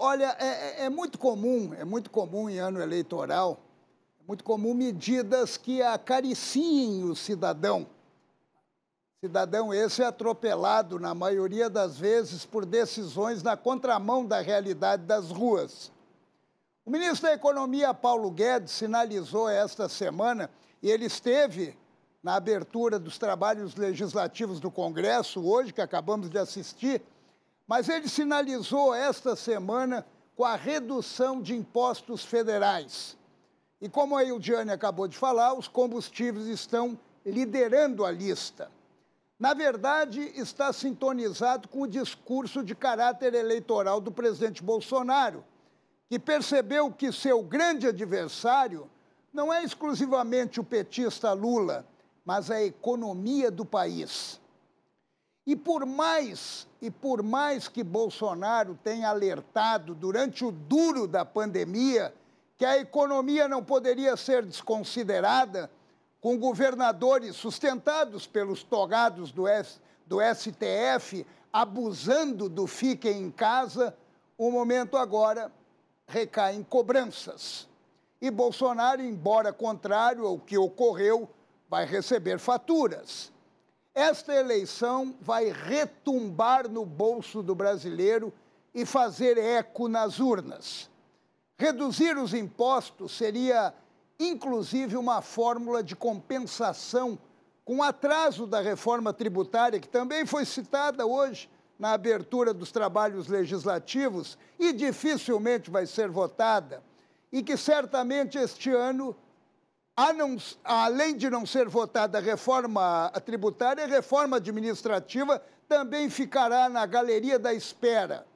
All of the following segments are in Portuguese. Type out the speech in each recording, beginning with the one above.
Olha, é, é, é, muito comum, é muito comum em ano eleitoral, é muito comum medidas que acariciem o cidadão. Cidadão esse é atropelado, na maioria das vezes, por decisões na contramão da realidade das ruas. O ministro da Economia, Paulo Guedes, sinalizou esta semana, e ele esteve na abertura dos trabalhos legislativos do Congresso, hoje, que acabamos de assistir, mas ele sinalizou esta semana com a redução de impostos federais. E como a Ildiane acabou de falar, os combustíveis estão liderando a lista. Na verdade, está sintonizado com o discurso de caráter eleitoral do presidente Bolsonaro, que percebeu que seu grande adversário não é exclusivamente o petista Lula, mas a economia do país. E por mais e por mais que Bolsonaro tenha alertado durante o duro da pandemia que a economia não poderia ser desconsiderada, com governadores sustentados pelos togados do, S, do STF abusando do fiquem em casa, o momento agora recai em cobranças. E Bolsonaro, embora contrário ao que ocorreu, vai receber faturas esta eleição vai retumbar no bolso do brasileiro e fazer eco nas urnas. Reduzir os impostos seria, inclusive, uma fórmula de compensação com o atraso da reforma tributária, que também foi citada hoje na abertura dos trabalhos legislativos e dificilmente vai ser votada, e que certamente este ano não, além de não ser votada a reforma tributária, a reforma administrativa também ficará na galeria da espera.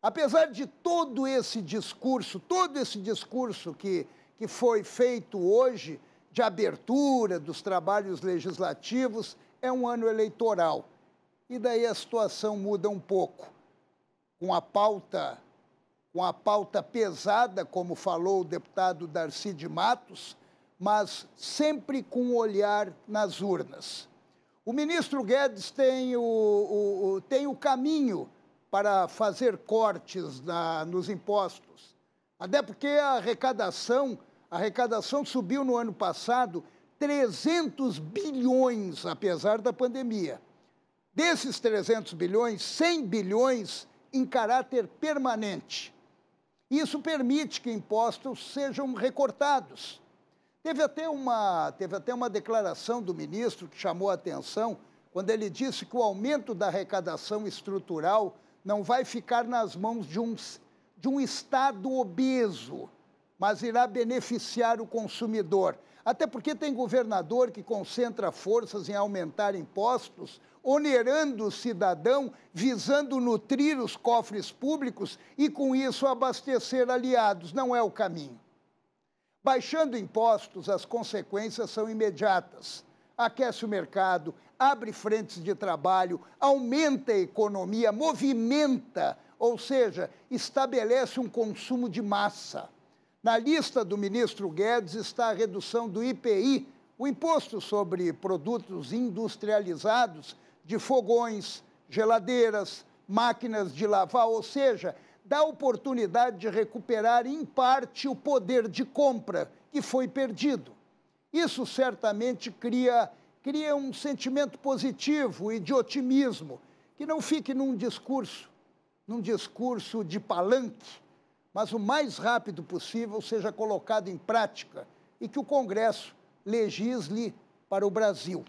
Apesar de todo esse discurso, todo esse discurso que, que foi feito hoje, de abertura dos trabalhos legislativos, é um ano eleitoral. E daí a situação muda um pouco. Com a pauta, com a pauta pesada, como falou o deputado Darcy de Matos, mas sempre com o um olhar nas urnas. O ministro Guedes tem o, o, o tem o caminho para fazer cortes na, nos impostos, até porque a arrecadação, a arrecadação subiu no ano passado 300 bilhões, apesar da pandemia. Desses 300 bilhões, 100 bilhões em caráter permanente. Isso permite que impostos sejam recortados Teve até uma, teve até uma declaração do ministro que chamou a atenção quando ele disse que o aumento da arrecadação estrutural não vai ficar nas mãos de um, de um Estado obeso, mas irá beneficiar o consumidor. Até porque tem governador que concentra forças em aumentar impostos, onerando o cidadão, visando nutrir os cofres públicos e, com isso, abastecer aliados. Não é o caminho. Baixando impostos, as consequências são imediatas. Aquece o mercado, abre frentes de trabalho, aumenta a economia, movimenta, ou seja, estabelece um consumo de massa. Na lista do ministro Guedes está a redução do IPI, o imposto sobre produtos industrializados de fogões, geladeiras, máquinas de lavar, ou seja, da oportunidade de recuperar, em parte, o poder de compra que foi perdido. Isso certamente cria, cria um sentimento positivo e de otimismo, que não fique num discurso, num discurso de palanque, mas o mais rápido possível seja colocado em prática e que o Congresso legisle para o Brasil.